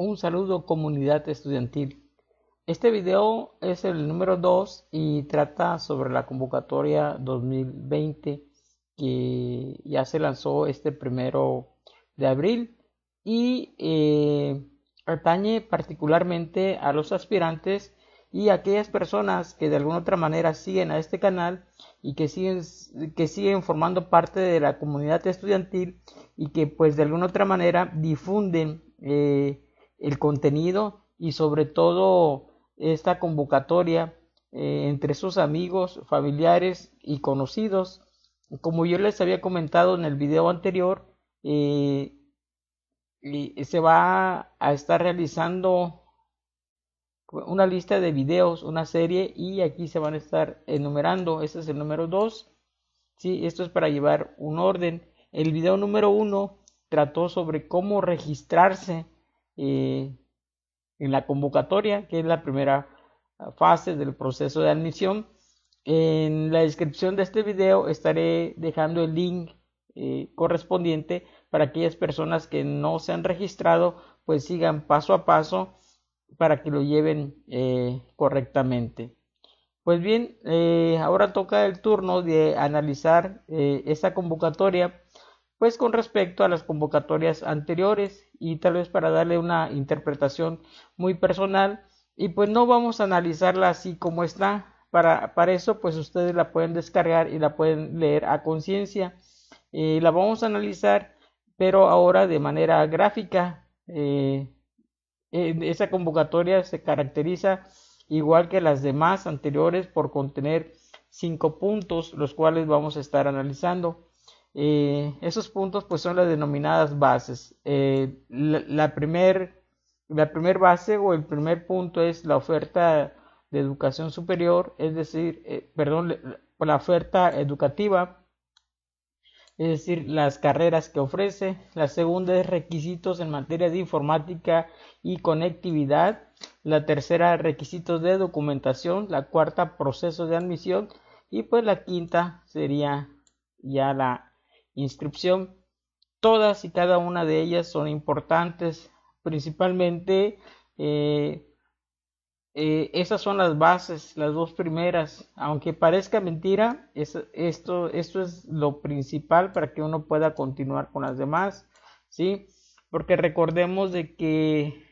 Un saludo comunidad estudiantil. Este video es el número 2 y trata sobre la convocatoria 2020 que ya se lanzó este primero de abril y eh, atañe particularmente a los aspirantes y a aquellas personas que de alguna otra manera siguen a este canal y que siguen, que siguen formando parte de la comunidad estudiantil y que pues de alguna otra manera difunden eh, el contenido y sobre todo esta convocatoria eh, entre sus amigos, familiares y conocidos. Como yo les había comentado en el video anterior, eh, se va a estar realizando una lista de videos, una serie y aquí se van a estar enumerando. Este es el número 2. Sí, esto es para llevar un orden. El video número 1 trató sobre cómo registrarse eh, en la convocatoria, que es la primera ah, fase del proceso de admisión. En la descripción de este video estaré dejando el link eh, correspondiente para aquellas personas que no se han registrado, pues sigan paso a paso para que lo lleven eh, correctamente. Pues bien, ahora toca el turno de analizar esta convocatoria pues con respecto a las convocatorias anteriores y tal vez para darle una interpretación muy personal y pues no vamos a analizarla así como está para, para eso pues ustedes la pueden descargar y la pueden leer a conciencia eh, la vamos a analizar pero ahora de manera gráfica eh, esa convocatoria se caracteriza igual que las demás anteriores por contener cinco puntos los cuales vamos a estar analizando eh, esos puntos pues son las denominadas bases. Eh, la, primer base o el primer punto es la oferta de educación superior, es decir, eh, perdón, la oferta educativa, es decir, las carreras que ofrece. La segunda es requisitos en materia de informática y conectividad. La tercera, requisitos de documentación. La cuarta, proceso de admisión. Y pues la quinta sería ya la inscripción. Todas y cada una de ellas son importantes, principalmente eh, eh, esas son las bases, las dos primeras. Aunque parezca mentira, esto, esto es lo principal para que uno pueda continuar con las demás, ¿sí? Porque recordemos de que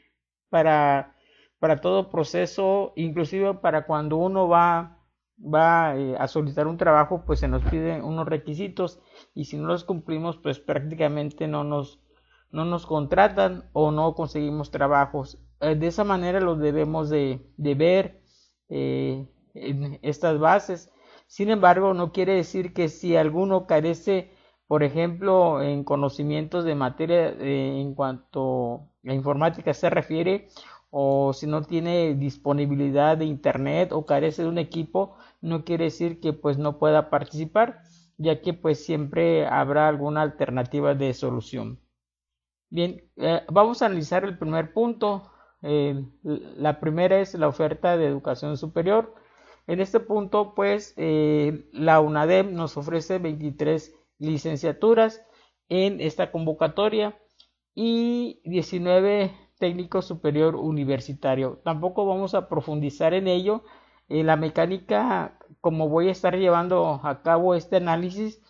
para, para todo proceso, inclusive para cuando uno va va eh, a solicitar un trabajo, pues se nos piden unos requisitos y si no los cumplimos, pues prácticamente no nos, no nos contratan o no conseguimos trabajos. Eh, de esa manera los debemos de, ver eh, en estas bases. Sin embargo, no quiere decir que si alguno carece, por ejemplo, en conocimientos de materia en cuanto a informática se refiere, o si no tiene disponibilidad de internet o carece de un equipo, no quiere decir que pues no pueda participar, ya que pues siempre habrá alguna alternativa de solución. Bien, eh, vamos a analizar el primer punto. Eh, la primera es la oferta de educación superior. En este punto, pues, eh, la UNADEM nos ofrece 23 licenciaturas en esta convocatoria y 19 técnico superior universitario. Tampoco vamos a profundizar en ello. Eh, la mecánica, como voy a estar llevando a cabo este análisis,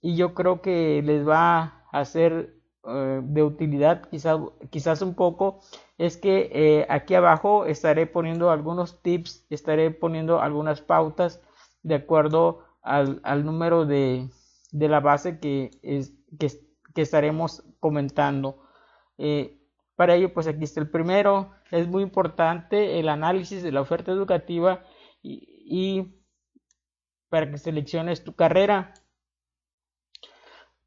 y yo creo que les va a ser eh, de utilidad quizás un poco, es que eh, aquí abajo estaré poniendo algunos tips, estaré poniendo algunas pautas de acuerdo al, número de, la base que, es, que, estaremos comentando. Para ello, pues aquí está el primero. Es muy importante el análisis de la oferta educativa y, para que selecciones tu carrera.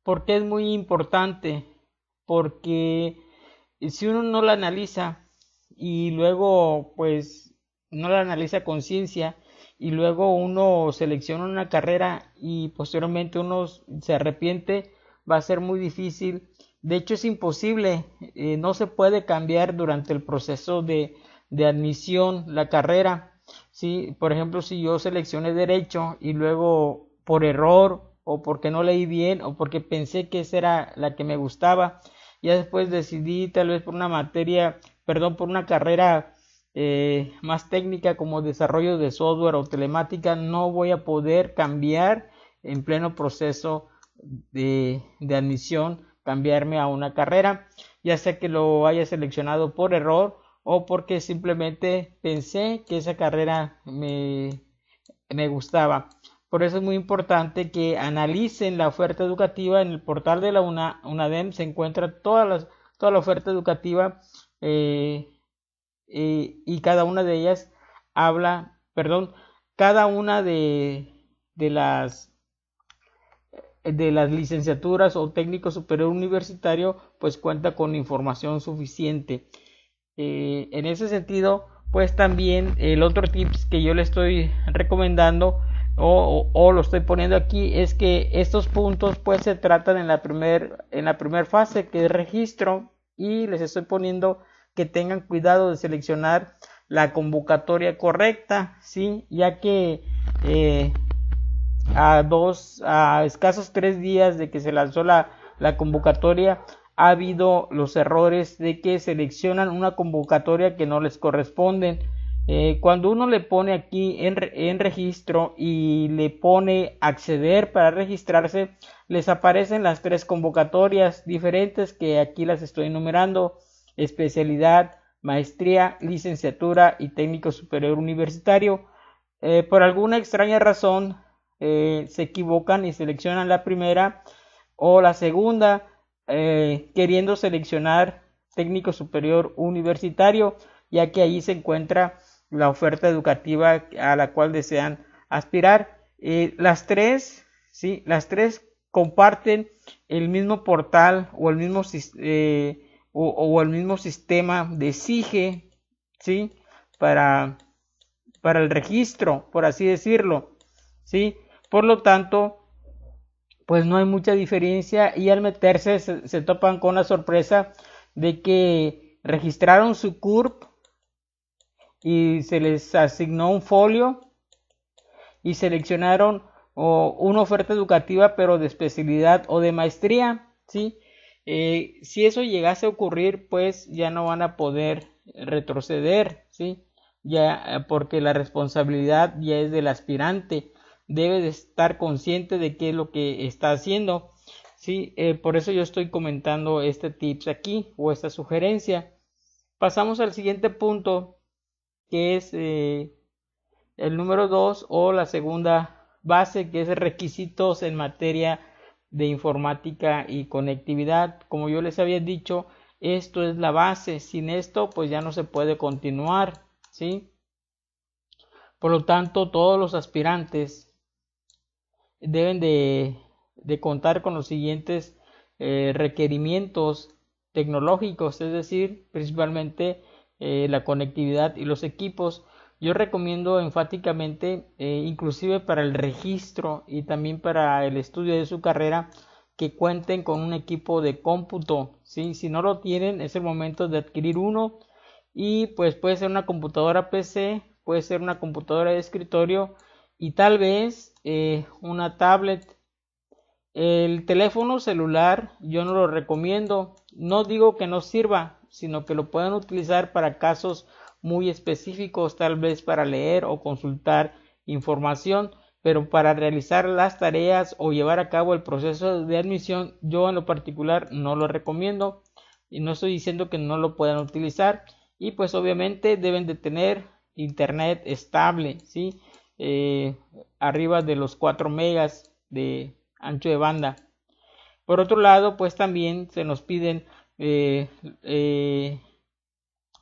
¿Por qué es muy importante? Porque si uno no la analiza y luego pues no la analiza con ciencia y luego uno selecciona una carrera y posteriormente uno se arrepiente, va a ser muy difícil de hecho, es imposible, eh, no se puede cambiar durante el proceso de, admisión la carrera. ¿sí? Por ejemplo, si yo seleccioné derecho y luego por error o porque no leí bien o porque pensé que esa era la que me gustaba, ya después decidí tal vez por una materia, perdón, por una carrera eh, más técnica como desarrollo de software o telemática, no voy a poder cambiar en pleno proceso de admisión cambiarme a una carrera, ya sea que lo haya seleccionado por error o porque simplemente pensé que esa carrera me, gustaba. Por eso es muy importante que analicen la oferta educativa. En el portal de la UNA, UNADEM se encuentra todas las, toda la oferta educativa eh, eh, y, cada una de ellas habla, perdón, cada una de, de las de las licenciaturas o técnico superior universitario pues cuenta con información suficiente eh, en ese sentido pues también el otro tips que yo le estoy recomendando o, lo estoy poniendo aquí es que estos puntos pues se tratan en la primer en la primera fase que es registro y les estoy poniendo que tengan cuidado de seleccionar la convocatoria correcta sí ya que eh, a dos, a escasos tres días de que se lanzó la, la convocatoria, ha habido los errores de que seleccionan una convocatoria que no les corresponde eh, cuando uno le pone aquí en, registro y le pone acceder para registrarse, les aparecen las tres convocatorias diferentes que aquí las estoy enumerando. Especialidad, maestría, licenciatura y técnico superior universitario. Eh, por alguna extraña razón, eh, se equivocan y seleccionan la primera o la segunda, eh, queriendo seleccionar técnico superior universitario, ya que ahí se encuentra la oferta educativa a la cual desean aspirar. Eh, las tres, sí, las tres comparten el mismo portal o el mismo, o, o el mismo sistema de SIGE, sí, para, para el registro, por así decirlo, sí por lo tanto, pues no hay mucha diferencia y al meterse se, topan con la sorpresa de que registraron su CURP y se les asignó un folio y seleccionaron una oferta educativa pero de especialidad o de maestría, ¿sí? Eh, si eso llegase a ocurrir, pues ya no van a poder retroceder, ¿sí? Ya, eh, porque la responsabilidad ya es del aspirante debe de estar consciente de qué es lo que está haciendo. ¿sí? Eh, por eso yo estoy comentando este tips aquí o esta sugerencia. Pasamos al siguiente punto que es eh, el número 2 o la segunda base que es requisitos en materia de informática y conectividad. Como yo les había dicho, esto es la base. Sin esto, pues ya no se puede continuar, ¿sí? Por lo tanto, todos los aspirantes deben de, de contar con los siguientes eh, requerimientos tecnológicos, es decir, principalmente eh, la conectividad y los equipos. Yo recomiendo enfáticamente, eh, inclusive para el registro y también para el estudio de su carrera, que cuenten con un equipo de cómputo. Si no lo tienen, es el momento de adquirir uno. Y pues puede ser una computadora PC, puede ser una computadora de escritorio y tal vez eh, una tablet. El teléfono celular yo no lo recomiendo, no digo que no sirva, sino que lo pueden utilizar para casos muy específicos, tal vez para leer o consultar información, pero para realizar las tareas o llevar a cabo el proceso de admisión, yo en lo particular no lo recomiendo y no estoy diciendo que no lo puedan utilizar y pues obviamente deben de tener internet estable, ¿sí? Eh, arriba de los 4 megas de ancho de banda. Por otro lado, pues también se nos piden eh, eh,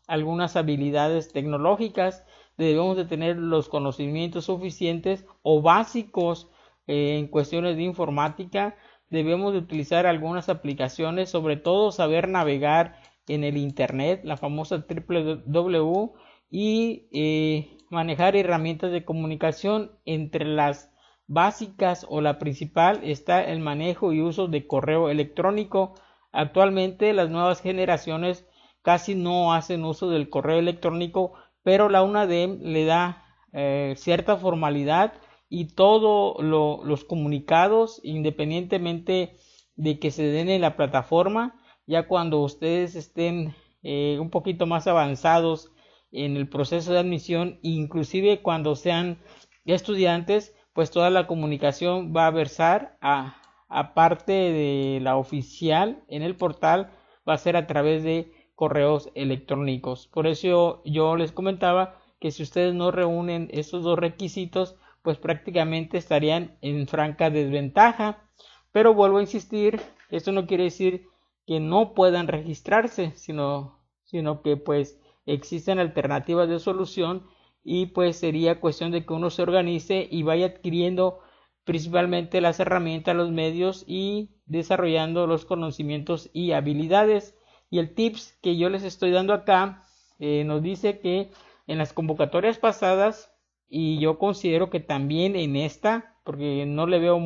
algunas habilidades tecnológicas. Debemos de tener los conocimientos suficientes o básicos en cuestiones de informática. Debemos de utilizar algunas aplicaciones, sobre todo saber navegar en el Internet, la famosa www y manejar herramientas de comunicación. Entre las básicas o la principal está el manejo y uso de correo electrónico. Actualmente las nuevas generaciones casi no hacen uso del correo electrónico, pero la UNADEM le da eh, cierta formalidad y todos los comunicados, independientemente de que se den en la plataforma, ya cuando ustedes estén eh, un poquito más avanzados en el proceso de admisión, inclusive cuando sean estudiantes, pues toda la comunicación va a versar a aparte de la oficial en el portal va a ser a través de correos electrónicos. Por eso yo les comentaba que si ustedes no reúnen esos dos requisitos, pues prácticamente estarían en franca desventaja. Pero vuelvo a insistir, esto no quiere decir que no puedan registrarse, sino, sino que pues existen alternativas de solución y pues sería cuestión de que uno se organice y vaya adquiriendo principalmente las herramientas, los medios y desarrollando los conocimientos y habilidades. Y el tips que yo les estoy dando acá eh, nos dice que en las convocatorias pasadas y yo considero que también en esta, porque no le veo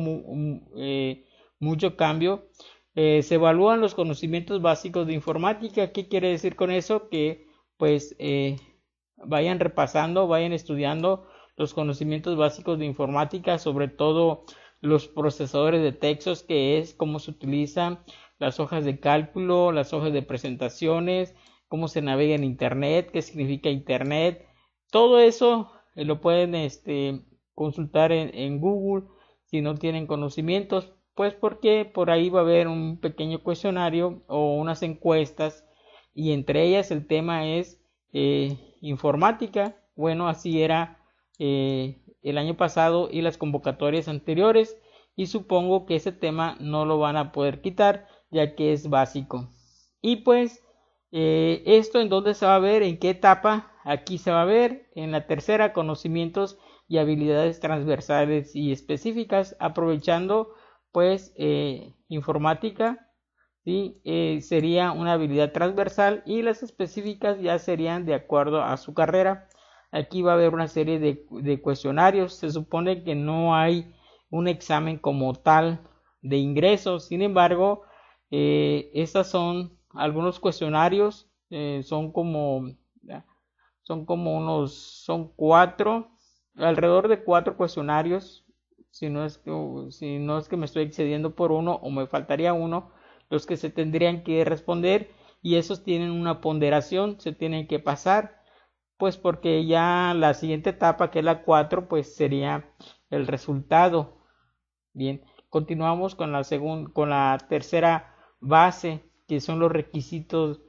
eh, mucho cambio, eh, se evalúan los conocimientos básicos de informática. ¿Qué quiere decir con eso? Que pues eh, vayan repasando, vayan estudiando los conocimientos básicos de informática, sobre todo los procesadores de textos, que es cómo se utilizan las hojas de cálculo, las hojas de presentaciones, cómo se navega en Internet, qué significa Internet. Todo eso eh, lo pueden este, consultar en, en Google si no tienen conocimientos, pues porque por ahí va a haber un pequeño cuestionario o unas encuestas y entre ellas el tema es eh, informática. Bueno, así era eh, el año pasado y las convocatorias anteriores y supongo que ese tema no lo van a poder quitar ya que es básico. Y pues eh, esto en dónde se va a ver, en qué etapa, aquí se va a ver, en la tercera, conocimientos y habilidades transversales y específicas, aprovechando pues informática ¿sí? Eh, sería una habilidad transversal y las específicas ya serían de acuerdo a su carrera. Aquí va a haber una serie de, cuestionarios. Se supone que no hay un examen como tal de ingresos. Sin embargo, eh, estas son algunos cuestionarios. Eh, son como son como unos son cuatro alrededor de cuatro cuestionarios si no es que si no es que me estoy excediendo por uno o me faltaría uno los que se tendrían que responder y esos tienen una ponderación, se tienen que pasar, pues porque ya la siguiente etapa, que es la 4, pues sería el resultado. Bien, continuamos con la, con la tercera base, que son los requisitos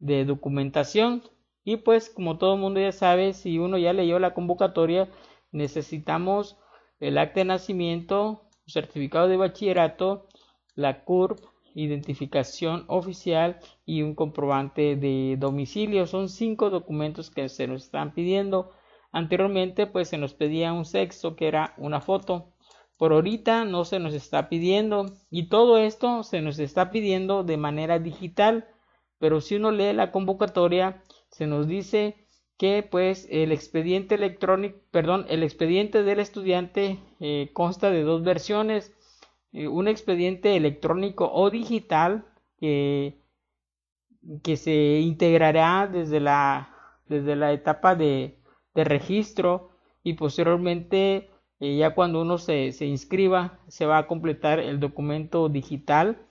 de documentación. Y pues como todo el mundo ya sabe, si uno ya leyó la convocatoria, necesitamos el acta de nacimiento, certificado de bachillerato, la CURP, identificación oficial y un comprobante de domicilio. Son cinco documentos que se nos están pidiendo. Anteriormente pues se nos pedía un sexo que era una foto. Por ahorita no se nos está pidiendo y todo esto se nos está pidiendo de manera digital. Pero si uno lee la convocatoria se nos dice que pues el expediente electrónico, perdón, el expediente del estudiante eh, consta de dos versiones eh, un expediente electrónico o digital que, que se integrará desde la, desde la etapa de, registro y posteriormente eh, ya cuando uno se, inscriba se va a completar el documento digital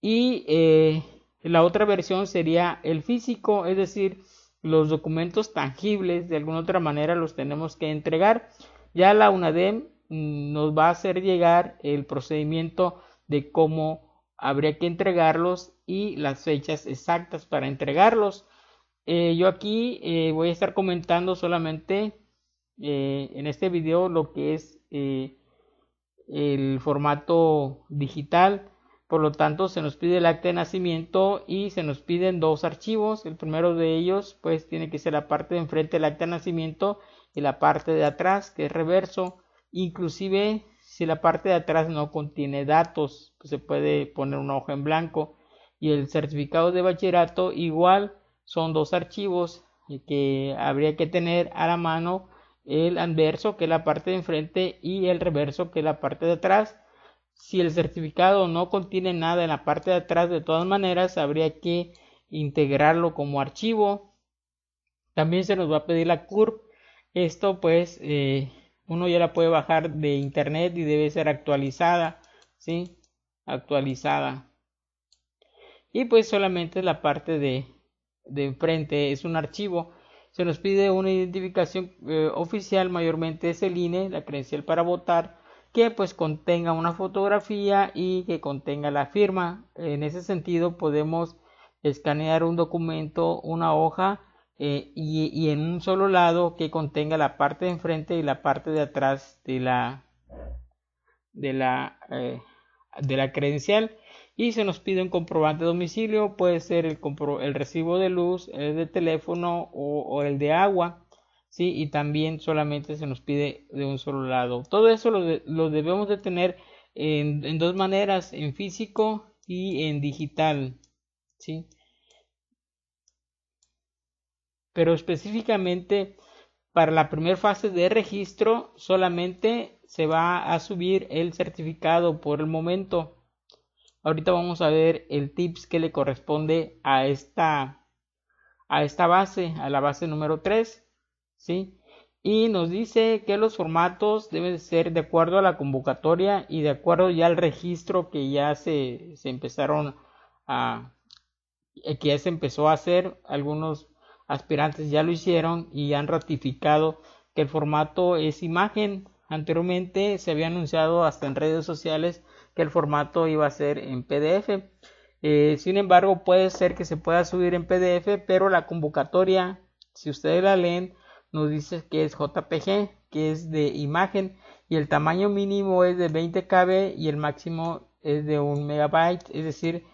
y eh, la otra versión sería el físico es decir los documentos tangibles de alguna otra manera los tenemos que entregar ya la UNADEM nos va a hacer llegar el procedimiento de cómo habría que entregarlos y las fechas exactas para entregarlos. Eh, yo aquí eh, voy a estar comentando solamente eh, en este video lo que es el formato digital. Por lo tanto, se nos pide el acta de nacimiento y se nos piden dos archivos. El primero de ellos, pues, tiene que ser la parte de enfrente del acta de nacimiento y la parte de atrás, que es reverso. Inclusive si la parte de atrás no contiene datos, pues se puede poner una hoja en blanco. Y el certificado de bachillerato igual son dos archivos que habría que tener a la mano el anverso que es la parte de enfrente y el reverso que es la parte de atrás. Si el certificado no contiene nada en la parte de atrás, de todas maneras, habría que integrarlo como archivo. También se nos va a pedir la CURP. Esto pues eh, uno ya la puede bajar de internet y debe ser actualizada, ¿sí? Actualizada. Y pues solamente la parte de, de enfrente es un archivo. Se nos pide una identificación eh, oficial, mayormente es el INE, la credencial para votar, que pues contenga una fotografía y que contenga la firma. En ese sentido podemos escanear un documento, una hoja, eh, y, en un solo lado que contenga la parte de enfrente y la parte de atrás de la de la eh, de la credencial y se nos pide un comprobante de domicilio puede ser el, compro el recibo de luz el de teléfono o, el de agua sí y también solamente se nos pide de un solo lado todo eso lo, lo debemos de tener en, en dos maneras en físico y en digital sí pero específicamente para la primera fase de registro solamente se va a subir el certificado por el momento. Ahorita vamos a ver el tips que le corresponde a esta, a esta base, a la base número 3, ¿sí? Y nos dice que los formatos deben ser de acuerdo a la convocatoria y de acuerdo ya al registro que ya se, se empezaron a, que ya se empezó a hacer algunos aspirantes ya lo hicieron y han ratificado que el formato es imagen. Anteriormente se había anunciado hasta en redes sociales que el formato iba a ser en PDF. Eh, sin embargo, puede ser que se pueda subir en PDF, pero la convocatoria, si ustedes la leen, nos dice que es JPG, que es de imagen, y el tamaño mínimo es de 20 KB y el máximo es de 1 MB, es decir,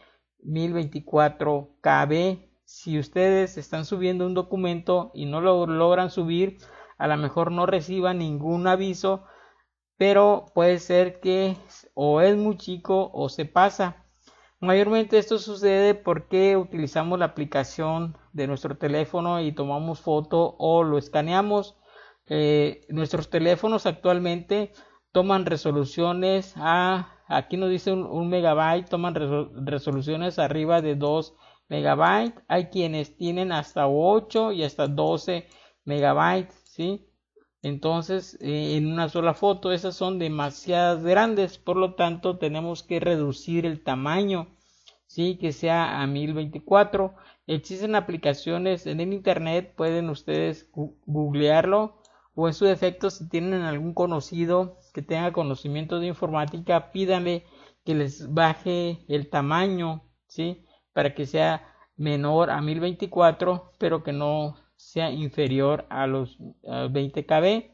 1024 KB si ustedes están subiendo un documento y no lo logran subir, a lo mejor no reciban ningún aviso, pero puede ser que o es muy chico o se pasa. Mayormente esto sucede porque utilizamos la aplicación de nuestro teléfono y tomamos foto o lo escaneamos. Eh, nuestros teléfonos actualmente toman resoluciones a, aquí nos dice un, un megabyte, toman resoluciones arriba de 2 Megabyte, Hay quienes tienen hasta 8 y hasta 12 megabytes, ¿sí? Entonces, eh, en una sola foto, esas son demasiadas grandes, por lo tanto, tenemos que reducir el tamaño, ¿sí? Que sea a 1024. Existen aplicaciones en el internet, pueden ustedes googlearlo o en su defecto, si tienen algún conocido que tenga conocimiento de informática, pídanle que les baje el tamaño, ¿sí? para que sea menor a 1024 pero que no sea inferior a los 20 kb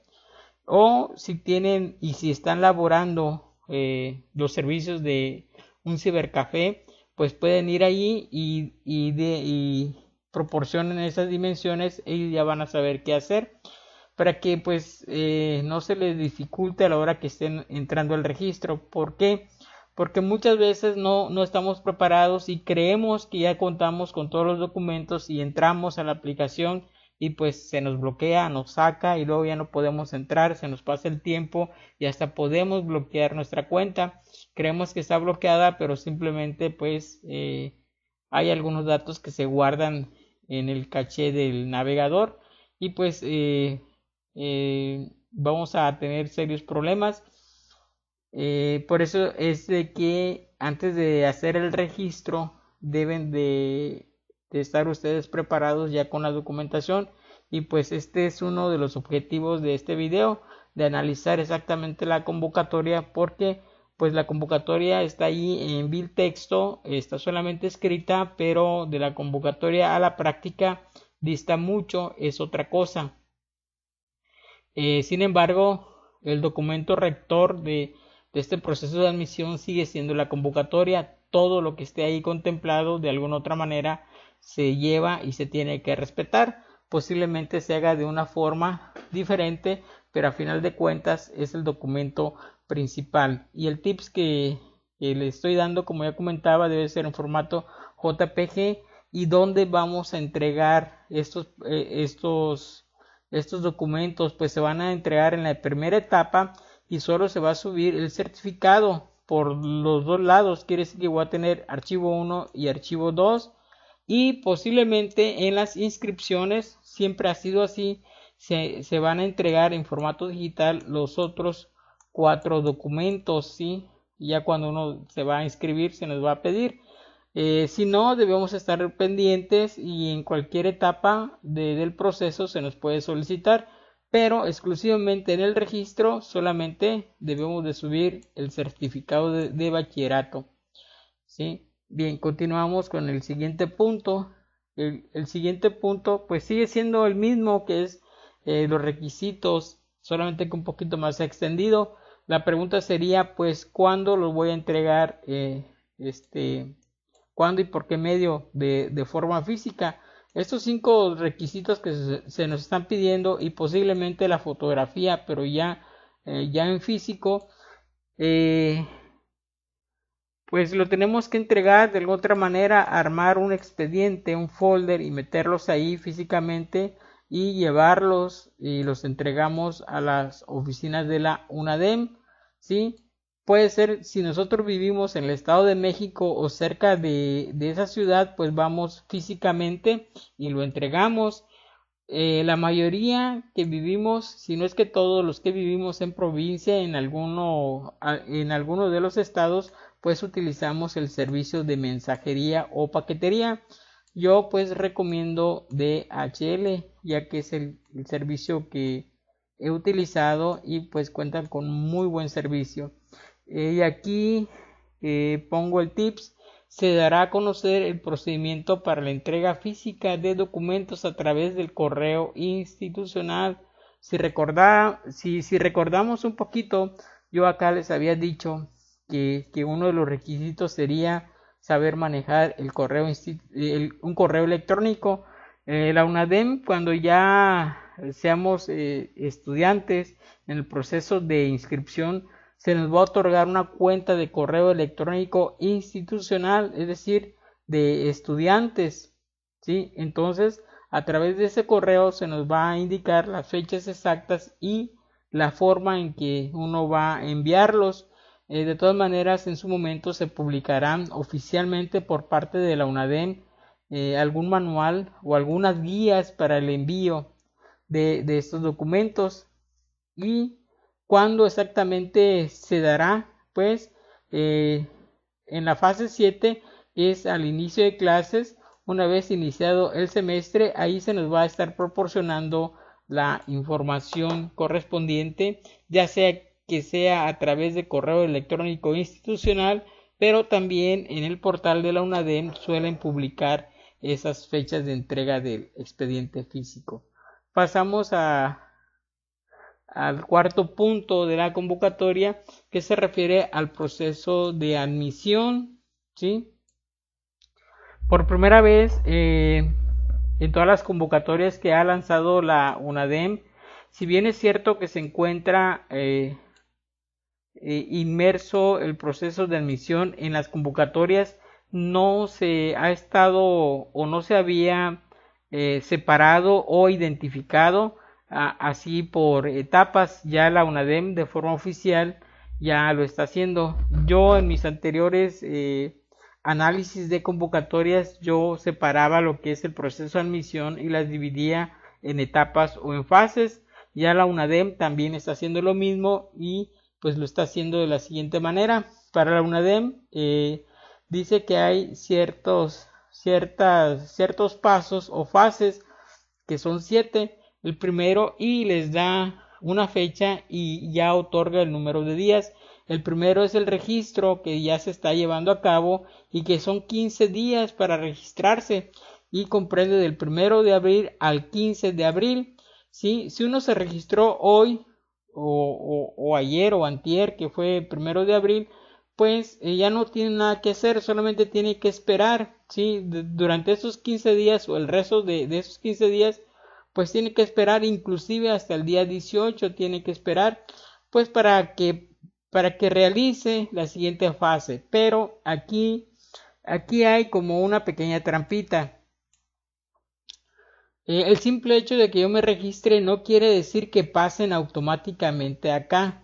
o si tienen y si están laborando eh, los servicios de un cibercafé pues pueden ir allí y, proporcionen esas dimensiones y ya van a saber qué hacer para que pues eh, no se les dificulte a la hora que estén entrando al registro porque porque muchas veces no, estamos preparados y creemos que ya contamos con todos los documentos y entramos a la aplicación y pues se nos bloquea, nos saca y luego ya no podemos entrar, se nos pasa el tiempo y hasta podemos bloquear nuestra cuenta. Creemos que está bloqueada, pero simplemente pues eh, hay algunos datos que se guardan en el caché del navegador y pues eh, eh, vamos a tener serios problemas. Eh, por eso es de que antes de hacer el registro deben de, estar ustedes preparados ya con la documentación y pues este es uno de los objetivos de este video de analizar exactamente la convocatoria porque pues la convocatoria está ahí en bill texto, está solamente escrita, pero de la convocatoria a la práctica dista mucho, es otra cosa. Eh, sin embargo, el documento rector de este proceso de admisión sigue siendo la convocatoria. Todo lo que esté ahí contemplado de alguna otra manera se lleva y se tiene que respetar. Posiblemente se haga de una forma diferente, pero a final de cuentas es el documento principal. Y el tips que, le estoy dando, como ya comentaba, debe ser en formato JPG y dónde vamos a entregar estos, eh, estos, estos documentos, pues se van a entregar en la primera etapa y solo se va a subir el certificado por los dos lados. Quiere decir que voy a tener archivo 1 y archivo 2 y posiblemente en las inscripciones, siempre ha sido así, se, van a entregar en formato digital los otros cuatro documentos, ¿sí? Ya cuando uno se va a inscribir se nos va a pedir. Eh, si no, debemos estar pendientes y en cualquier etapa del proceso se nos puede solicitar pero exclusivamente en el registro solamente debemos de subir el certificado de, bachillerato. ¿sí? Bien, continuamos con el siguiente punto. El, siguiente punto pues sigue siendo el mismo que es eh, los requisitos, solamente que un poquito más extendido. La pregunta sería pues cuándo los voy a entregar, eh, este, cuándo y por qué medio de, de forma física. Estos cinco requisitos que se nos están pidiendo y posiblemente la fotografía, pero ya, eh, ya en físico, eh, pues lo tenemos que entregar de alguna otra manera, armar un expediente, un folder y meterlos ahí físicamente y llevarlos y los entregamos a las oficinas de la UNADEM, ¿sí? puede ser si nosotros vivimos en el Estado de México o cerca de, esa ciudad, pues vamos físicamente y lo entregamos. Eh, la mayoría que vivimos, si no es que todos los que vivimos en provincia, en alguno, en alguno de los estados, pues utilizamos el servicio de mensajería o paquetería. Yo pues recomiendo DHL, ya que es el, el servicio que he utilizado y pues cuentan con muy buen servicio y eh, aquí eh, pongo el tips. Se dará a conocer el procedimiento para la entrega física de documentos a través del correo institucional. Si, si, recordamos un poquito, yo acá les había dicho que, que uno de los requisitos sería saber manejar el correo un correo electrónico eh, la UNADEM cuando ya seamos estudiantes en el proceso de inscripción se nos va a otorgar una cuenta de correo electrónico institucional, es decir, de estudiantes. ¿sí? Entonces, a través de ese correo se nos va a indicar las fechas exactas y la forma en que uno va a enviarlos. Eh, de todas maneras, en su momento se publicarán oficialmente por parte de la UNADEM eh, algún manual o algunas guías para el envío de, de estos documentos y ¿Cuándo exactamente se dará? Pues eh, en la fase 7 es al inicio de clases. Una vez iniciado el semestre, ahí se nos va a estar proporcionando la información correspondiente, ya sea que sea a través de correo electrónico institucional, pero también en el portal de la UNADEM suelen publicar esas fechas de entrega del expediente físico. Pasamos a al cuarto punto de la convocatoria que se refiere al proceso de admisión. ¿sí? Por primera vez eh, en todas las convocatorias que ha lanzado la UNADEM, si bien es cierto que se encuentra eh, eh, inmerso el proceso de admisión en las convocatorias, no se ha estado o no se había separado o identificado así por etapas. Ya la UNADEM de forma oficial ya lo está haciendo. Yo en mis anteriores eh, análisis de convocatorias yo separaba lo que es el proceso de admisión y las dividía en etapas o en fases. Ya la UNADEM también está haciendo lo mismo y pues lo está haciendo de la siguiente manera. Para la UNADEM eh, dice que hay ciertos, ciertas, ciertos pasos o fases que son siete el primero y les da una fecha y ya otorga el número de días. El primero es el registro que ya se está llevando a cabo y que son 15 días para registrarse y comprende del primero de abril al 15 de abril. Si uno se registró hoy o, ayer o antier que fue el primero de abril, pues eh, ya no tiene nada que hacer, solamente tiene que esperar. si durante esos 15 días o el resto de esos 15 días pues tiene que esperar inclusive hasta el día 18, tiene que esperar pues para que para que realice la siguiente fase, pero aquí aquí hay como una pequeña trampita. Eh, el simple hecho de que yo me registre no quiere decir que pasen automáticamente acá.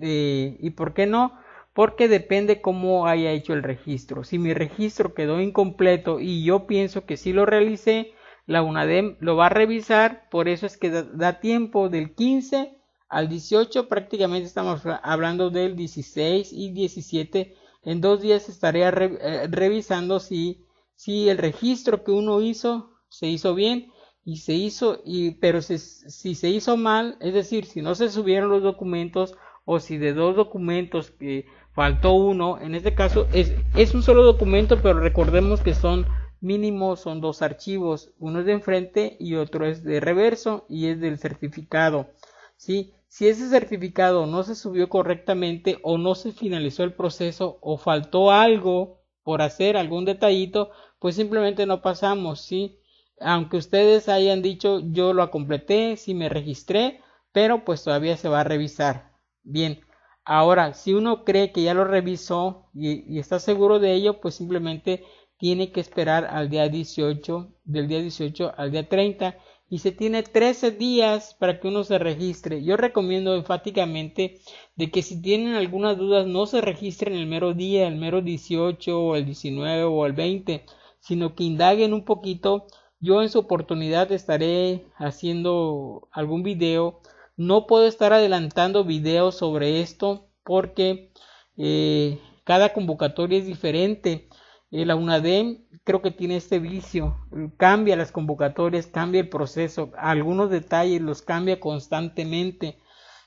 Eh, ¿Y por qué no? Porque depende cómo haya hecho el registro. Si mi registro quedó incompleto y yo pienso que sí lo realicé, la UNADEM lo va a revisar, por eso es que da, tiempo del 15 al 18, prácticamente estamos hablando del 16 y 17. En dos días estaría eh, revisando si, si el registro que uno hizo se hizo bien y se hizo, y, pero si, si se hizo mal, es decir, si no se subieron los documentos o si de dos documentos que faltó uno, en este caso es, es un solo documento, pero recordemos que son mínimo son dos archivos, uno es de enfrente y otro es de reverso y es del certificado. Si ese certificado no se subió correctamente o no se finalizó el proceso o faltó algo por hacer, algún detallito, pues simplemente no pasamos, ¿sí? Aunque ustedes hayan dicho yo lo completé, si me registré, pero pues todavía se va a revisar. Bien, ahora si uno cree que ya lo revisó y, y está seguro de ello, pues simplemente tiene que esperar al día 18, del día 18 al día 30 y se tiene 13 días para que uno se registre. Yo recomiendo enfáticamente de que si tienen algunas dudas no se registren el mero día, el mero 18 o el 19 o el 20, sino que indaguen un poquito. Yo en su oportunidad estaré haciendo algún video. No puedo estar adelantando videos sobre esto porque eh, cada convocatoria es diferente eh, la UNADEM creo que tiene este vicio, cambia las convocatorias, cambia el proceso, algunos detalles los cambia constantemente.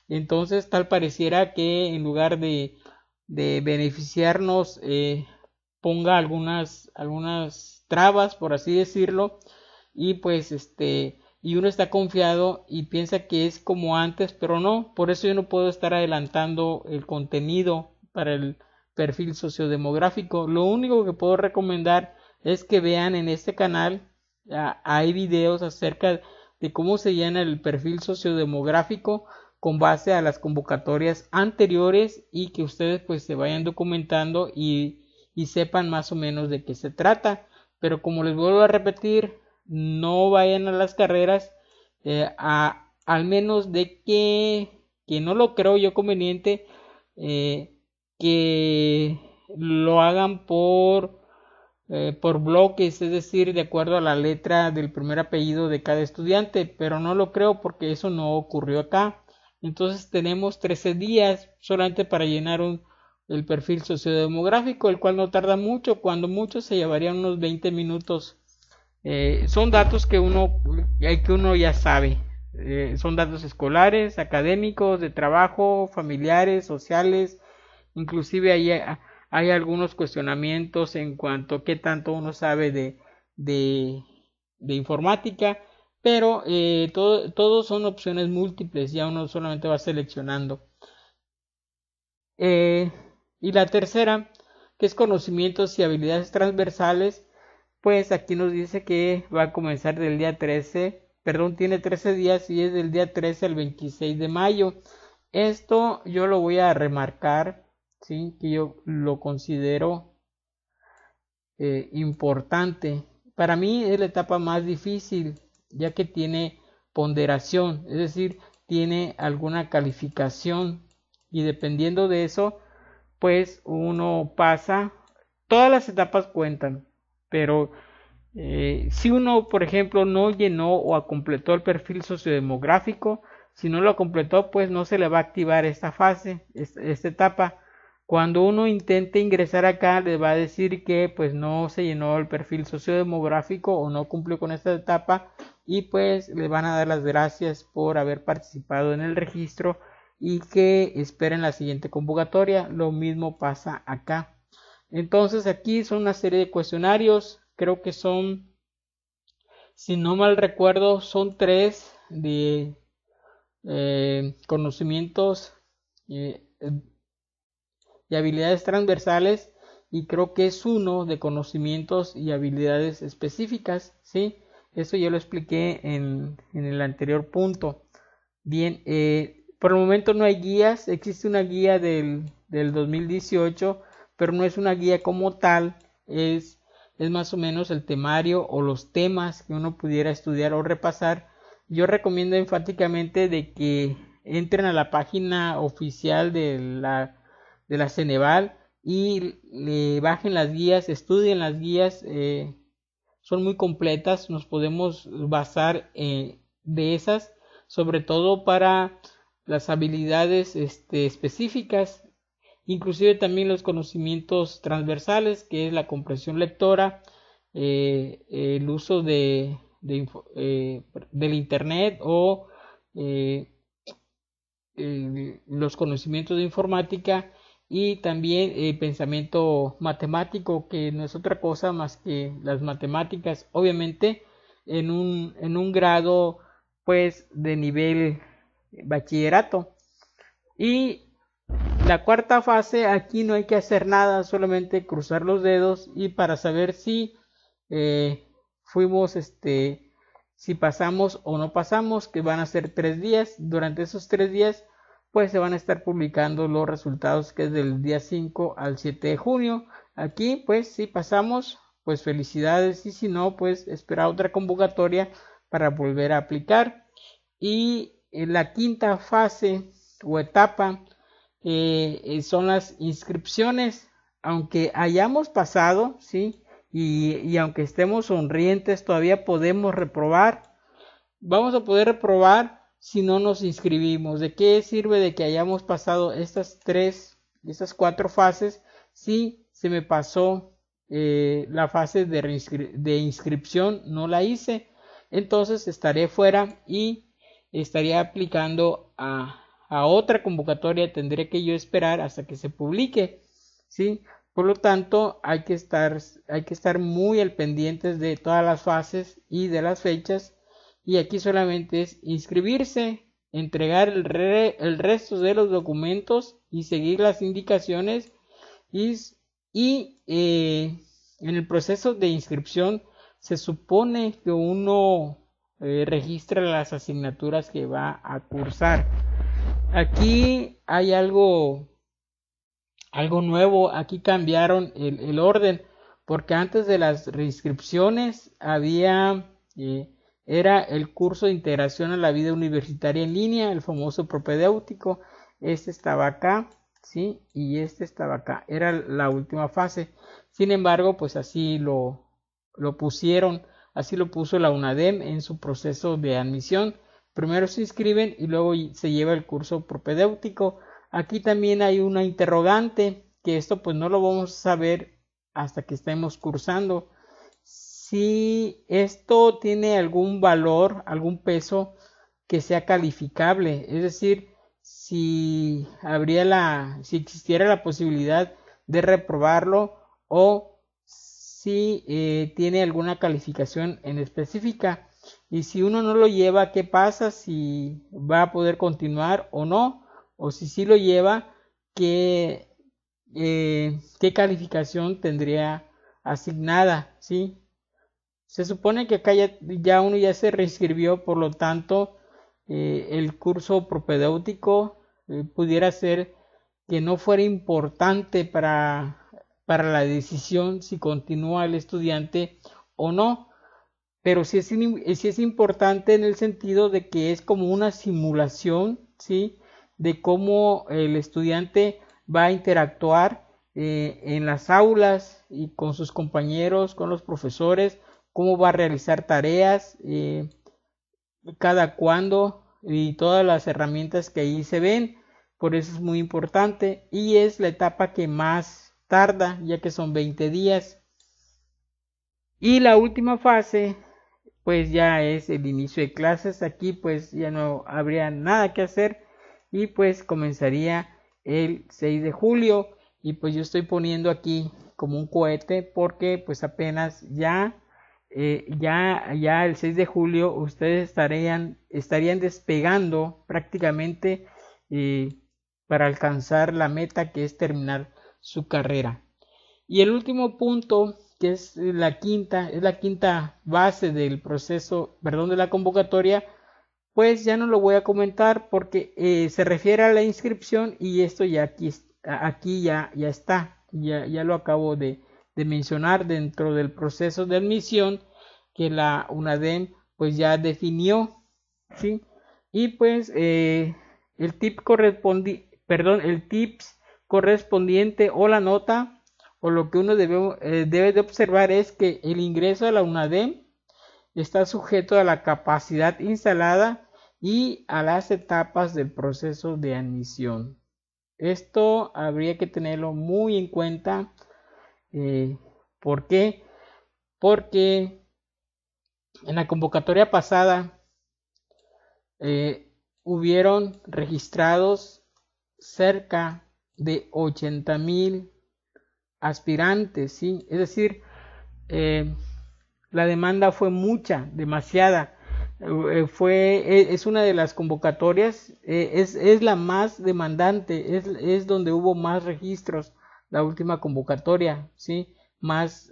Entonces tal pareciera que en lugar de, de beneficiarnos eh, ponga algunas, algunas trabas, por así decirlo, y pues este, y uno está confiado y piensa que es como antes, pero no, por eso yo no puedo estar adelantando el contenido para el perfil sociodemográfico. Lo único que puedo recomendar es que vean en este canal hay videos acerca de cómo se llena el perfil sociodemográfico con base a las convocatorias anteriores y que ustedes pues se vayan documentando y, sepan más o menos de qué se trata. Pero como les vuelvo a repetir, no vayan a las carreras eh, a, al menos de que, que no lo creo yo conveniente eh, que lo hagan por, eh, por bloques, es decir, de acuerdo a la letra del primer apellido de cada estudiante, pero no lo creo porque eso no ocurrió acá. Entonces tenemos 13 días solamente para llenar el perfil sociodemográfico, el cual no tarda mucho, cuando mucho se llevaría unos 20 minutos. Eh, son datos que uno, eh, que uno ya sabe. son datos escolares, académicos, de trabajo, familiares, sociales, Inclusive hay, hay algunos cuestionamientos en cuanto a qué tanto uno sabe de, de, informática, pero eh, todos son opciones múltiples, ya uno solamente va seleccionando. Eh, y la tercera, que es conocimientos y habilidades transversales, pues aquí nos dice que va a comenzar del día 13, perdón, tiene 13 días y es del día 13 al 26 de mayo. Esto yo lo voy a remarcar ¿sí? que yo lo considero eh, importante. Para mí es la etapa más difícil, ya que tiene ponderación, es decir, tiene alguna calificación y dependiendo de eso, pues uno pasa, todas las etapas cuentan, pero eh, si uno, por ejemplo, no llenó o completó el perfil sociodemográfico, si no lo completó, pues no se le va a activar esta fase, esta etapa. Cuando uno intente ingresar acá, le va a decir que pues no se llenó el perfil sociodemográfico o no cumplió con esta etapa y pues le van a dar las gracias por haber participado en el registro y que esperen la siguiente convocatoria. Lo mismo pasa acá. Entonces aquí son una serie de cuestionarios, creo que son, si no mal recuerdo, son tres de eh, conocimientos. Eh, y habilidades transversales y creo que es uno de conocimientos y habilidades específicas, ¿sí? Eso ya lo expliqué en, el anterior punto. Bien, eh, por el momento no hay guías, existe una guía del, del 2018, pero no es una guía como tal, es, es más o menos el temario o los temas que uno pudiera estudiar o repasar. Yo recomiendo enfáticamente de que entren a la página oficial de la de la Ceneval y le bajen las guías, estudien las guías, eh, son muy completas, nos podemos basar eh, de esas, sobre todo para las habilidades este, específicas, inclusive también los conocimientos transversales, que es la comprensión lectora, eh, el uso de, del Internet o los conocimientos de informática, y también el eh, pensamiento matemático que no es otra cosa más que las matemáticas obviamente en un, en un grado pues de nivel bachillerato y la cuarta fase aquí no hay que hacer nada solamente cruzar los dedos y para saber si eh, fuimos este si pasamos o no pasamos que van a ser tres días durante esos tres días pues se van a estar publicando los resultados que es del día 5 al 7 de junio. Aquí, pues, si pasamos, pues felicidades y si no, pues espera otra convocatoria para volver a aplicar. Y la quinta fase o etapa eh, eh, son las inscripciones. Aunque hayamos pasado, ¿sí? Y, y aunque estemos sonrientes, todavía podemos reprobar. Vamos a poder reprobar si no nos inscribimos? ¿De qué sirve de que hayamos pasado estas tres, estas cuatro fases si se me pasó eh, la fase de, de inscripción, no la hice? Entonces estaré fuera y estaría aplicando a, a otra convocatoria, tendré que yo esperar hasta que se publique, ¿sí? Por lo tanto, hay que estar, hay que estar muy al pendiente de todas las fases y de las fechas y aquí solamente es inscribirse, entregar el, el resto de los documentos y seguir las indicaciones y, eh, en el proceso de inscripción se supone que uno eh, registra las asignaturas que va a cursar. Aquí hay algo, algo nuevo, aquí cambiaron el, el orden, porque antes de las reinscripciones había eh, era el curso de integración a la vida universitaria en línea, el famoso propedéutico. Este estaba acá, ¿sí? Y este estaba acá. Era la última fase. Sin embargo, pues así lo, lo pusieron, así lo puso la UNADEM en su proceso de admisión. Primero se inscriben y luego se lleva el curso propedéutico. Aquí también hay una interrogante, que esto pues no lo vamos a saber hasta que estemos cursando si esto tiene algún valor, algún peso que sea calificable, es decir, si habría la si existiera la posibilidad de reprobarlo o si eh, tiene alguna calificación en específica y si uno no lo lleva qué pasa si va a poder continuar o no o si sí lo lleva qué eh, qué calificación tendría asignada sí se supone que acá ya, ya uno ya se reinscribió, por lo tanto, eh, el curso propedéutico eh, pudiera ser que no fuera importante para, para la decisión si continúa el estudiante o no, pero sí es, es importante en el sentido de que es como una simulación, ¿sí? De cómo el estudiante va a interactuar eh, en las aulas y con sus compañeros, con los profesores, cómo va a realizar tareas, eh, cada cuándo y todas las herramientas que ahí se ven. Por eso es muy importante y es la etapa que más tarda, ya que son 20 días. Y la última fase, pues ya es el inicio de clases. Aquí pues ya no habría nada que hacer y pues comenzaría el 6 de julio y pues yo estoy poniendo aquí como un cohete porque pues apenas ya eh, ya, ya el 6 de julio ustedes estarían, estarían despegando prácticamente eh, para alcanzar la meta que es terminar su carrera. Y el último punto, que es la quinta, es la quinta base del proceso, perdón, de la convocatoria, pues ya no lo voy a comentar porque eh, se refiere a la inscripción y esto ya aquí, aquí ya, ya está, ya, lo acabo de mencionar dentro del proceso de admisión que la UNADEM pues ya definió, ¿sí? Y pues eh, el tip correspondiente, perdón, el tips correspondiente o la nota o lo que uno debe, eh, debe de observar es que el ingreso a la UNADEM está sujeto a la capacidad instalada y a las etapas del proceso de admisión. Esto habría que tenerlo muy en cuenta. Eh, ¿Por qué? Porque en la convocatoria pasada eh, hubieron registrados cerca de 80 mil aspirantes, ¿sí? Es decir, eh, la demanda fue mucha, demasiada. Eh, fue, e, es una de las convocatorias, es, la más demandante, es, es, donde hubo más registros, la última convocatoria, ¿sí? Más,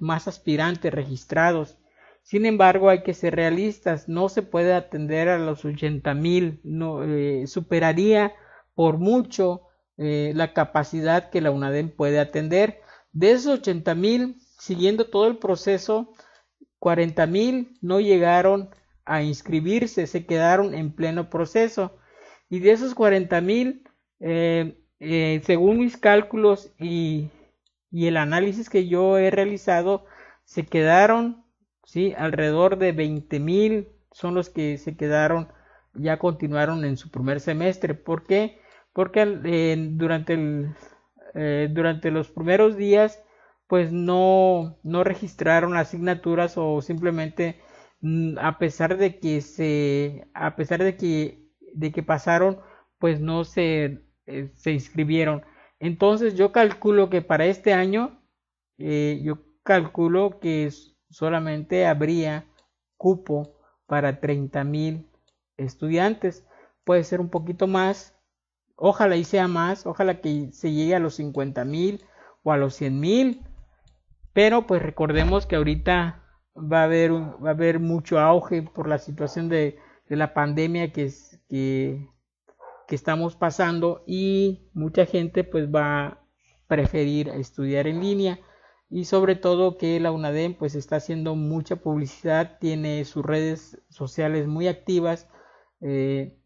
más aspirantes registrados. Sin embargo, hay que ser realistas, no se puede atender a los 80 mil, no, eh, superaría por mucho eh, la capacidad que la UNADEM puede atender. De esos 80 mil, siguiendo todo el proceso, 40 mil no llegaron a inscribirse, se quedaron en pleno proceso. Y de esos 40 mil, eh, según mis cálculos y, el análisis que yo he realizado, se quedaron ¿sí? Alrededor de 20 mil son los que se quedaron, ya continuaron en su primer semestre. ¿Por qué? Porque eh, durante, el, eh, durante los primeros días, pues no, no registraron asignaturas o simplemente mm, a pesar de que se a pesar de que de que pasaron pues no se, eh, se inscribieron entonces yo calculo que para este año yo calculo que es, solamente habría cupo para 30 mil estudiantes. Puede ser un poquito más, ojalá y sea más, ojalá que se llegue a los 50 mil o a los 100 mil, pero pues recordemos que ahorita va a haber, va a haber mucho auge por la situación de, de la pandemia que, es, que estamos pasando y mucha gente pues va a preferir estudiar en línea y sobre todo que la UNADEM pues está haciendo mucha publicidad, tiene sus redes sociales muy activas eh,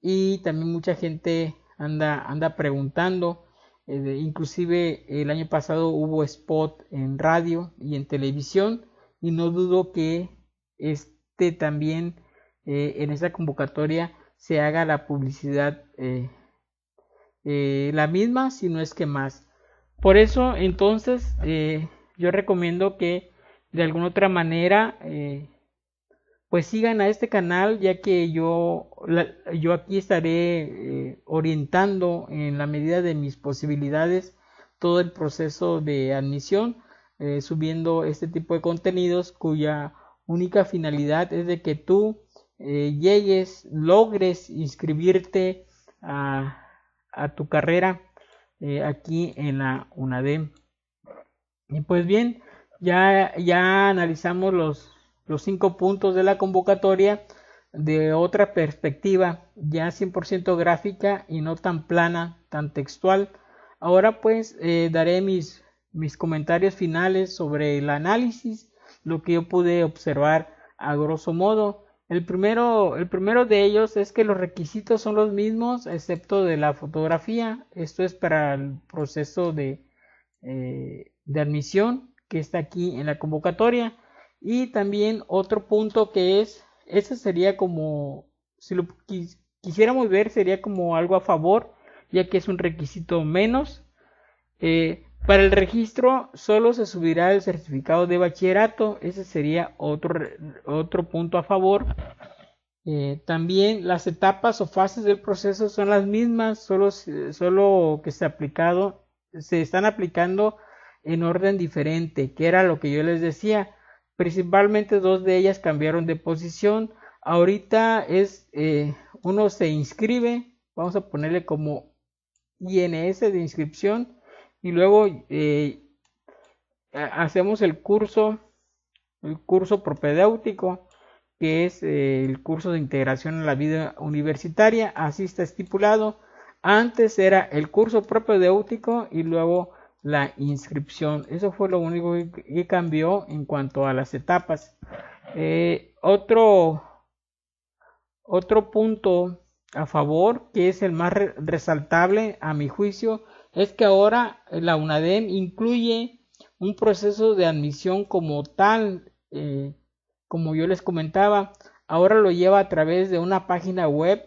y también mucha gente anda, anda preguntando, eh, inclusive el año pasado hubo spot en radio y en televisión y no dudo que este también eh, en esa convocatoria se haga la publicidad la misma, si no es que más. Por eso, entonces, eh, yo recomiendo que de alguna otra manera, eh, pues sigan a este canal, ya que yo, aquí estaré eh, orientando en la medida de mis posibilidades todo el proceso de admisión, subiendo este tipo de contenidos cuya única finalidad es de que tú llegues, logres inscribirte a tu carrera eh, aquí en la UNADEM. Y pues bien, ya, ya analizamos los, los cinco puntos de la convocatoria de otra perspectiva, ya 100% gráfica y no tan plana, tan textual. Ahora pues eh, daré mis, mis comentarios finales sobre el análisis, lo que yo pude observar a grosso modo el primero, el primero de ellos es que los requisitos son los mismos, excepto de la fotografía. Esto es para el proceso de, eh, de admisión que está aquí en la convocatoria. Y también otro punto que es, ese sería como, si lo quisiéramos ver, sería como algo a favor, ya que es un requisito menos. Eh, para el registro solo se subirá el certificado de bachillerato, ese sería otro, otro punto a favor. Eh, también las etapas o fases del proceso son las mismas, solo, solo que se, ha aplicado, se están aplicando en orden diferente, que era lo que yo les decía. Principalmente dos de ellas cambiaron de posición. Ahorita es eh, uno se inscribe, vamos a ponerle como INS de inscripción y luego eh, hacemos el curso el curso propedéutico que es eh, el curso de integración a la vida universitaria así está estipulado antes era el curso propedéutico y luego la inscripción eso fue lo único que, cambió en cuanto a las etapas eh, otro otro punto a favor que es el más resaltable a mi juicio es que ahora eh, la UNADEM incluye un proceso de admisión como tal, eh, como yo les comentaba, ahora lo lleva a través de una página web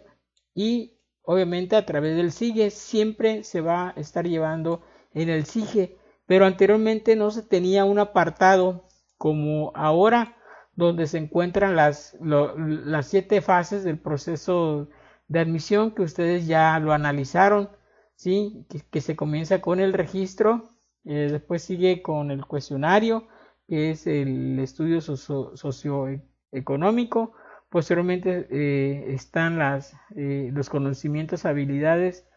y obviamente a través del SIGE, siempre se va a estar llevando en el SIGE, pero anteriormente no se tenía un apartado como ahora, donde se encuentran las, las siete fases del proceso de admisión que ustedes ya lo analizaron. ¿sí? que, se comienza con el registro, eh, después sigue con el cuestionario, que es el estudio socioeconómico, posteriormente eh, están eh, los conocimientos, habilidades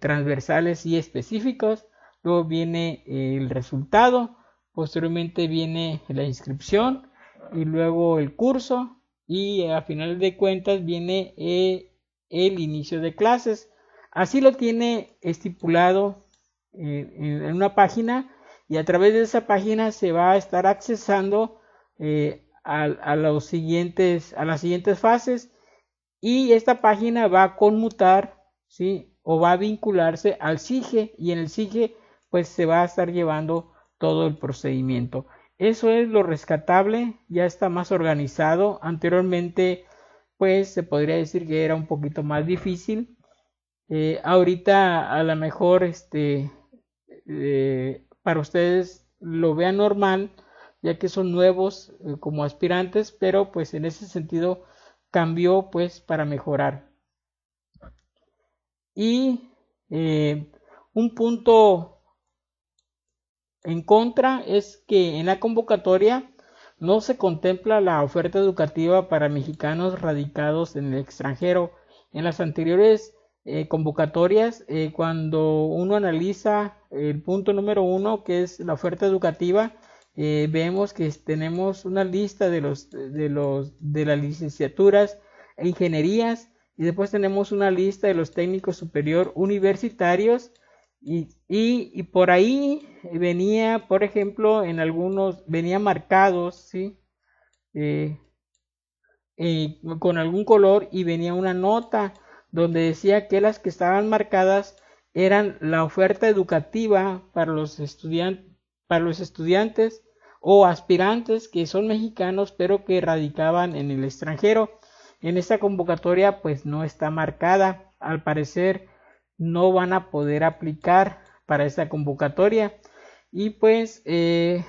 transversales y específicos, luego viene el resultado, posteriormente viene la inscripción y luego el curso y a final de cuentas viene el inicio de clases Así lo tiene estipulado eh, en, una página y a través de esa página se va a estar accesando eh, a, los siguientes, a las siguientes fases y esta página va a conmutar ¿sí? o va a vincularse al SIGE y en el SIGE pues se va a estar llevando todo el procedimiento. Eso es lo rescatable, ya está más organizado. Anteriormente pues se podría decir que era un poquito más difícil eh, ahorita a lo mejor este, eh, para ustedes lo vean normal, ya que son nuevos eh, como aspirantes, pero pues en ese sentido cambió pues para mejorar. Y un punto en contra es que en la convocatoria no se contempla la oferta educativa para mexicanos radicados en el extranjero. En las anteriores eh, convocatorias, eh, cuando uno analiza el punto número uno, que es la oferta educativa, eh, vemos que tenemos una lista de, los, de, los, de las licenciaturas e ingenierías y después tenemos una lista de los técnicos superior universitarios y, por ahí venía, por ejemplo, en algunos, venía marcados, ¿sí? con algún color y venía una nota donde decía que las que estaban marcadas eran la oferta educativa para los, para los estudiantes o aspirantes que son mexicanos pero que radicaban en el extranjero. En esta convocatoria pues no está marcada. Al parecer no van a poder aplicar para esta convocatoria. Y pues eh,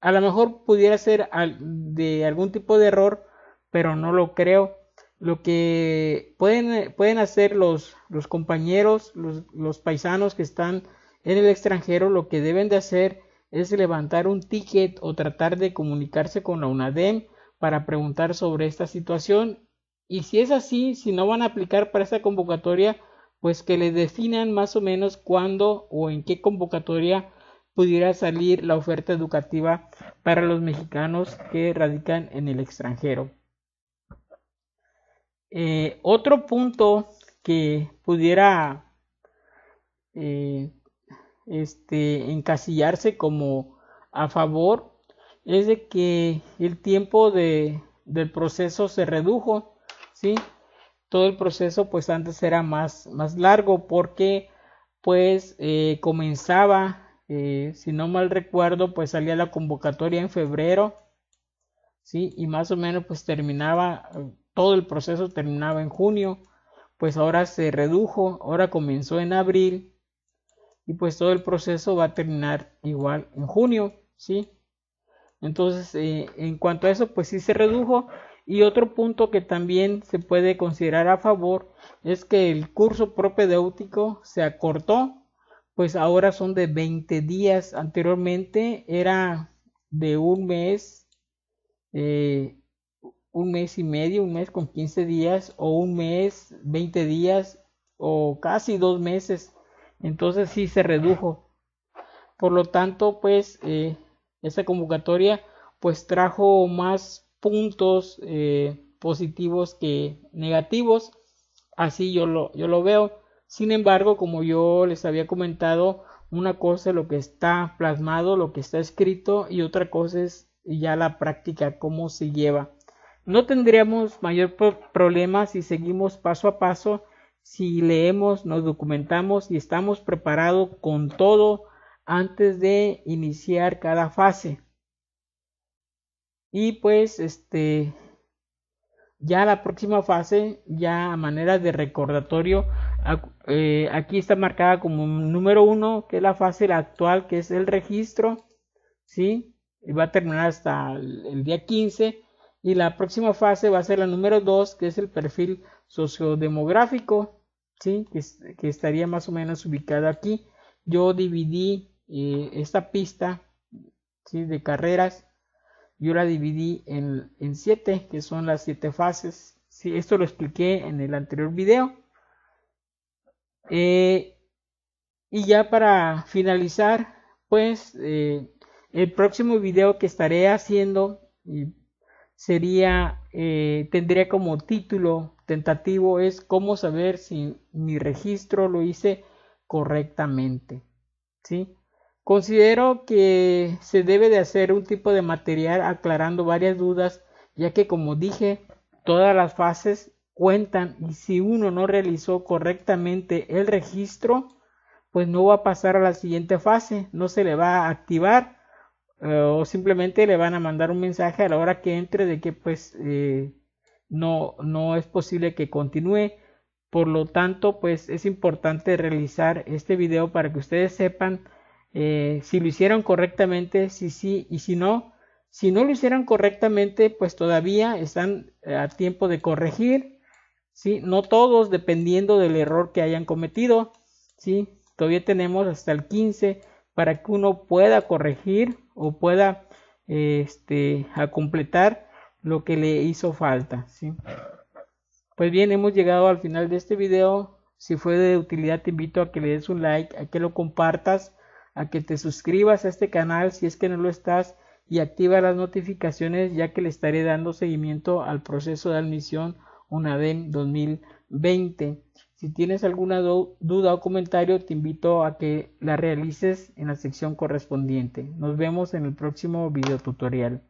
a lo mejor pudiera ser de algún tipo de error, pero no lo creo lo que pueden, hacer los, compañeros, los, paisanos que están en el extranjero, lo que deben de hacer es levantar un ticket o tratar de comunicarse con la UNADEM para preguntar sobre esta situación. Y si es así, si no van a aplicar para esta convocatoria, pues que le definan más o menos cuándo o en qué convocatoria pudiera salir la oferta educativa para los mexicanos que radican en el extranjero. Eh, otro punto que pudiera eh, este, encasillarse como a favor es de que el tiempo de, del proceso se redujo, ¿sí? Todo el proceso pues antes era más, más largo porque pues eh, comenzaba, si no mal recuerdo, pues salía la convocatoria en febrero, ¿sí? Y más o menos pues terminaba todo el proceso terminaba en junio, pues ahora se redujo, ahora comenzó en abril y pues todo el proceso va a terminar igual en junio, ¿sí? Entonces, eh, en cuanto a eso, pues sí se redujo. Y otro punto que también se puede considerar a favor es que el curso propedéutico se acortó, pues ahora son de 20 días. Anteriormente era de un mes eh, un mes y medio, un mes con 15 días o un mes, 20 días o casi dos meses. Entonces sí se redujo. Por lo tanto, pues esta eh, esa convocatoria pues trajo más puntos eh, positivos que negativos. Así yo lo, yo lo veo. Sin embargo, como yo les había comentado, una cosa es lo que está plasmado, lo que está escrito y otra cosa es ya la práctica, cómo se lleva. No tendríamos mayor problema si seguimos paso a paso, si leemos, nos documentamos y estamos preparados con todo antes de iniciar cada fase. Y pues este ya la próxima fase, ya a manera de recordatorio, eh, aquí está marcada como número uno, que es la fase actual, que es el registro, ¿sí? Y va a terminar hasta el día 15 y la próxima fase va a ser la número 2, que es el perfil sociodemográfico, ¿sí? que, estaría más o menos ubicado aquí. Yo dividí eh, esta pista de carreras, yo la dividí en, en siete, que son las siete fases. si Esto lo expliqué en el anterior video. Eh, y ya para finalizar, pues eh, el próximo video que estaré haciendo, sería, eh, tendría como título tentativo es cómo saber si mi registro lo hice correctamente. ¿sí? Considero que se debe de hacer un tipo de material aclarando varias dudas, ya que como dije, todas las fases cuentan y si uno no realizó correctamente el registro, pues no va a pasar a la siguiente fase, no se le va a activar eh, o simplemente le van a mandar un mensaje a la hora que entre de que pues eh, no, no es posible que continúe. Por lo tanto, pues es importante realizar este video para que ustedes sepan eh, si lo hicieron correctamente, si sí y si no. Si no lo hicieron correctamente, pues todavía están a tiempo de corregir. ¿sí? No todos, dependiendo del error que hayan cometido. ¿sí? Todavía tenemos hasta el 15 para que uno pueda corregir o pueda este, a completar lo que le hizo falta. ¿sí? Pues bien, hemos llegado al final de este video. Si fue de utilidad te invito a que le des un like, a que lo compartas, a que te suscribas a este canal si es que no lo estás y activa las notificaciones ya que le estaré dando seguimiento al proceso de admisión mil 2020. Si tienes alguna duda o comentario, te invito a que la realices en la sección correspondiente. Nos vemos en el próximo video tutorial.